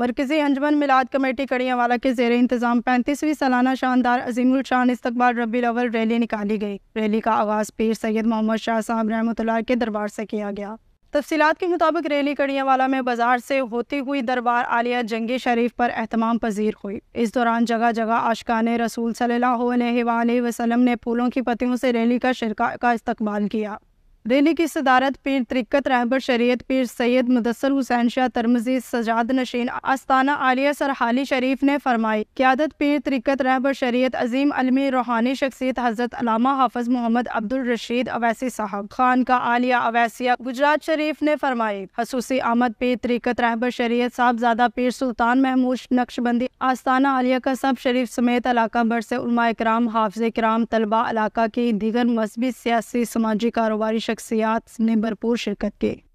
मरकज़ी अंजमन मिलाद कमेटी कड़िया वाला के जेर इंतज़ाम पैंतीसवीं सालाना शानदार अजीम शान इस्तबाल रबी अवल रैली निकाली गई रैली का आगाज़ पीर सैयद मोहम्मद शाह साहब रहमत के दरबार से किया गया तफसीत के मुताबिक रैली कड़ियावाला में बाजार से होती हुई दरबार आलिया जंगी शरीफ पर अहतमाम पजीर हुई इस दौरान जगह जगह आशकान रसूल सल्ला वसलम ने फूलों की पतियों से रैली का शिरका का इस्तबाल किया दिल्ली की सदारत पीर त्रिकत रहबर शरीयत पीर सैयद मुदसर हुसैन शाह तरमजी सजाद नशीन आस्ताना आलिया सरहाली शरीफ ने फरमाई क्यादत पीर त्रिकत रहबर शरीयत अजीम अलमी रूहानी शख्सियत हजरत अलामा हाफज मोहम्मद अब्दुल रशीद अवैसी साहब खान का आलिया अवैसिया गुजरात शरीफ ने फरमाई खसूसी आमद पीर त्रिकत रहबर शरीयत साहबजादा पीर सुल्तान महमूद नक्शबंदी आस्ताना आलिया का सब शरीफ समेत इलाका भर से उलमा कराम हाफज कराम तलबा इलाका की दीगर मजहबी सियासी समाजी कारोबारी शख्सियात ने भरपूर शिरकत की